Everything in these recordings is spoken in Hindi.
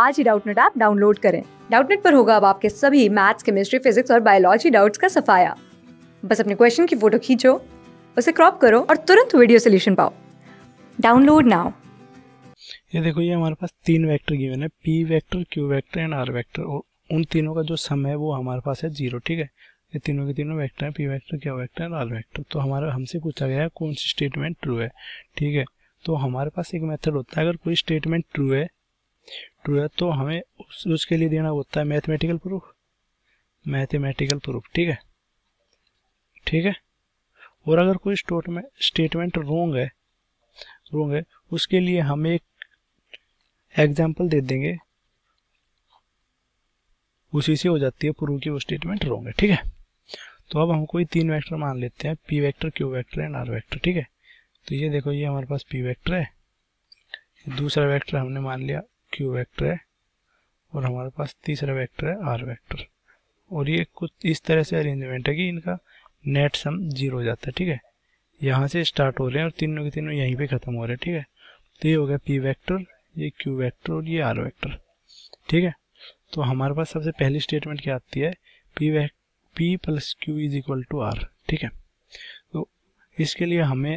आज ही डाउटनेट ऐप डाउनलोड करें डाउटनेट पर होगा अब आपके सभी मैथ्स केमिस्ट्री फिजिक्स और बायोलॉजी डाउट्स का सफाया बस अपने क्वेश्चन की फोटो खींचो उसे क्रॉप करो और तुरंत वीडियो सोल्यूशन पाओ डाउनलोड नाउ ये देखो ये हमारे पास तीन वेक्टर गिवन है P vector Q vector and R vector और उन तीनों का जो सम है वो हमारे पास है जीरो ठीक है ये तीनों के तीनों वेक्टर हैं P vector Q vector and R vector तो हमारे हमसे पूछा गया है कौन सी स्टेटमेंट ट्रू है ठीक है तो हमारे पास एक मेथड होता है अगर कोई स्टेटमेंट ट्रू है टू है तो हमें उस उसके लिए देना होता है मैथमेटिकल प्रूफ मैथमेटिकल प्रूफ ठीक है ठीक है और अगर कोई स्टेटमेंट रोंग है रोंग है उसके लिए हम एक एग्जाम्पल दे देंगे उसी से हो जाती है प्रूफ की वो स्टेटमेंट रोंग है ठीक है तो अब हम कोई तीन वेक्टर मान लेते हैं P vector Q vector and R vector ठीक है तो ये देखो ये हमारे पास पी वेक्टर है दूसरा वेक्टर हमने मान लिया क्यू वेक्टर है और हमारे पास तीसरा वेक्टर है आर वेक्टर और ये कुछ इस तरह से अरेंजमेंट है कि इनका नेट सम जीरो हो जाता है ठीक है यहाँ से स्टार्ट हो रहे हैं और तीनों के तीनों यहीं पे ख़त्म हो रहे हैं ठीक है तो ये हो गया पी वैक्टर ये क्यू वैक्टर और ये आर वैक्टर ठीक है तो हमारे पास सबसे पहली स्टेटमेंट क्या आती है P vec P plus Q is equal to R ठीक है तो इसके लिए हमें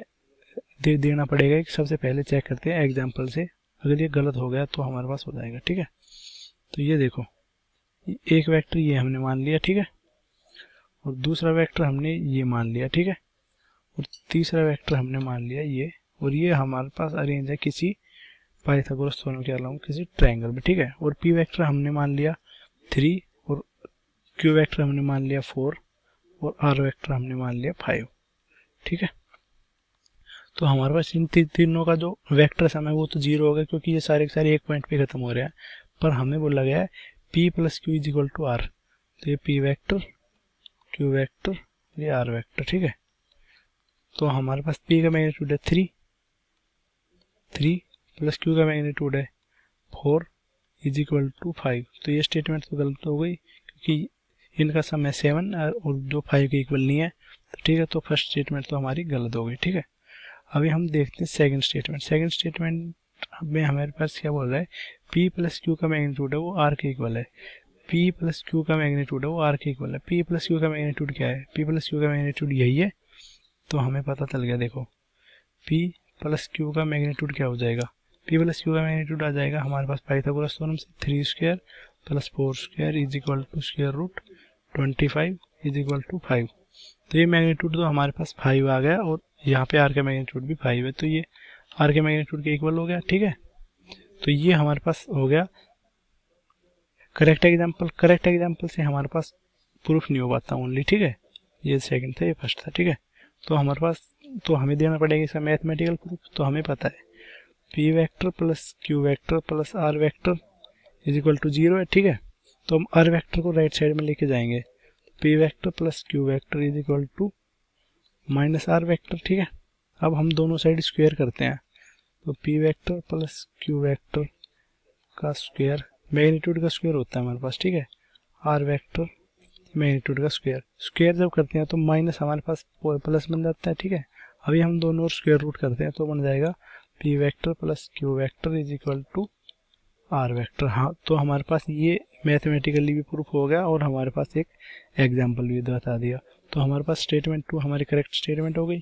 दे देना पड़ेगा कि सबसे पहले चेक करते हैं एग्जाम्पल से अगर ये गलत हो गया तो हमारे पास हो जाएगा ठीक है तो ये देखो एक वेक्टर ये हमने मान लिया ठीक है और दूसरा वेक्टर हमने ये मान लिया ठीक है और तीसरा वेक्टर हमने मान लिया ये और ये हमारे पास अरेंज है किसी पाइथागोरस थ्योरम के अलावा किसी ट्रायंगल में ठीक है और पी वेक्टर हमने मान लिया थ्री और क्यू वेक्टर हमने मान लिया फोर और आर वेक्टर हमने मान लिया फाइव ठीक है तो हमारे पास इन तीनों का जो वेक्टर सम है वो तो जीरो होगा क्योंकि ये सारे के सारे एक पॉइंट पे खत्म हो रहे हैं पर हमें बोला गया है P plus Q is equal to R तो ये पी वैक्टर क्यू वैक्टर ये आर वैक्टर ठीक है तो हमारे पास पी का मैग्नीट्यूड है थ्री थ्री प्लस क्यू का मैग्नीट्यूड है four is equal to five तो ये स्टेटमेंट तो गलत हो गई क्योंकि इनका सम है सेवन और जो फाइव के इक्वल नहीं है तो ठीक है तो फर्स्ट स्टेटमेंट तो हमारी गलत हो गई ठीक है अभी हम देखते हैं सेकंड स्टेटमेंट सेकंड स्टेटमेंट में हमारे पास क्या बोल रहा है पी प्लस क्यू का मैग्नीट्यूड है वो आर के इक्वल है पी प्लस क्यू का मैग्नीट्यूड है वो आर के इक्वल है पी प्लस क्यू का मैग्नीट्यूड क्या है पी प्लस क्यू का मैग्नीट्यूड यही है तो हमें पता चल गया देखो पी प्लस क्यू का मैग्नीट्यूड क्या हो जाएगा पी प्लस क्यू का मैग्नीट्यूड आ जाएगा हमारे पास पाइथागोरस थ्योरम से three square plus four square is equal to square root twenty five is equal to five तो ये मैग्नीट्यूड तो हमारे पास फाइव आ गया और यहाँ पे आर के मैग्नीट्यूड भी फाइव है तो ये आर के मैग्नीट्यूड के इक्वल हो गया ठीक है तो ये हमारे पास हो गया करेक्ट एग्जाम्पल करेक्ट एग्जाम्पल से हमारे पास प्रूफ नहीं हो पाता ओनली ठीक है ये सेकंड था ये फर्स्ट था ठीक है तो हमारे पास तो हमें देना पड़ेगा इसका मैथमेटिकल प्रूफ तो हमें पता है P vector plus Q vector plus R vector is equal to zero है ठीक है तो हम आर वैक्टर को राइट साइड में लेके जाएंगे P vector plus Q vector is equal to minus R vector ठीक है अब हम दोनों साइड स्क्वेयर करते हैं तो P vector plus Q vector का स्क्वेयर मैग्नीट्यूड का स्क्वेयर होता है हमारे पास ठीक है आर वैक्टर मैग्नीट्यूड का स्क्वेयर स्क्वेयर जब करते हैं तो माइनस हमारे पास प्लस बन जाता है ठीक है अभी हम दोनों और स्क्वेयर रूट करते हैं तो बन जाएगा P vector plus Q vector is equal to R vector हाँ तो हमारे पास ये मैथमेटिकली भी प्रूफ हो गया और हमारे पास एक एग्जाम्पल भी बता दिया तो हमारे पास स्टेटमेंट टू हमारी करेक्ट स्टेटमेंट हो गई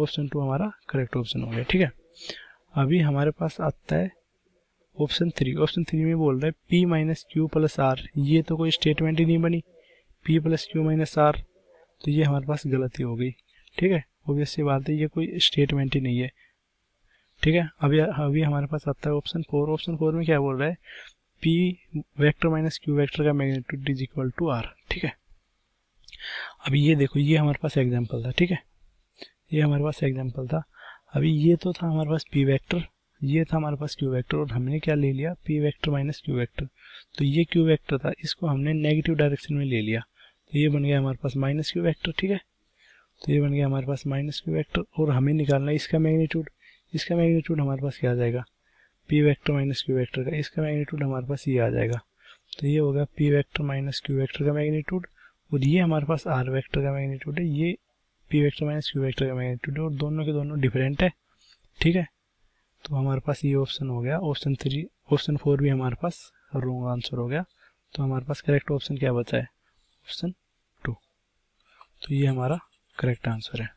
ऑप्शन टू हमारा करेक्ट ऑप्शन हो गया ठीक है अभी हमारे पास आता है ऑप्शन थ्री ऑप्शन थ्री में बोल रहे P minus Q plus R ये तो कोई स्टेटमेंट ही नहीं बनी P plus Q minus R तो ये हमारे पास गलती हो गई ठीक है ओबियस सी बात है ये कोई स्टेटमेंट ही नहीं है ठीक है अभी अभी हमारे पास आता है ऑप्शन फोर ऑप्शन फोर में क्या बोल रहा है P vector minus Q vector का magnitude is equal to R ठीक है अभी ये देखो ये हमारे पास एग्जाम्पल था ठीक है ये हमारे पास एग्जाम्पल था अभी ये तो था हमारे पास पी वेक्टर ये था हमारे पास क्यू वेक्टर और हमने क्या ले लिया P vector minus Q vector तो ये क्यू वेक्टर था इसको हमने नेगेटिव डायरेक्शन में ले लिया तो ये बन गया हमारे पास माइनस क्यू वेक्टर ठीक है तो ये बन गया हमारे पास माइनस क्यू वेक्टर और हमें निकालना है इसका मैग्नीट्यूड इसका मैग्नीट्यूड हमारे पास क्या आ जाएगा P vector minus Q vector का इसका मैग्नीट्यूड हमारे पास ये आ जाएगा तो ये होगा P vector minus Q vector का मैग्नीट्यूड और ये हमारे पास आर वेक्टर का मैग्नीट्यूड है ये P vector minus Q vector का मैग्नीट्यूड है और दोनों के दोनों डिफरेंट है ठीक है तो हमारे पास ये ऑप्शन हो गया ऑप्शन थ्री ऑप्शन फोर भी हमारे पास रोंग आंसर हो गया तो हमारे पास करेक्ट ऑप्शन क्या बचा है ऑप्शन टू तो ये हमारा करेक्ट आंसर है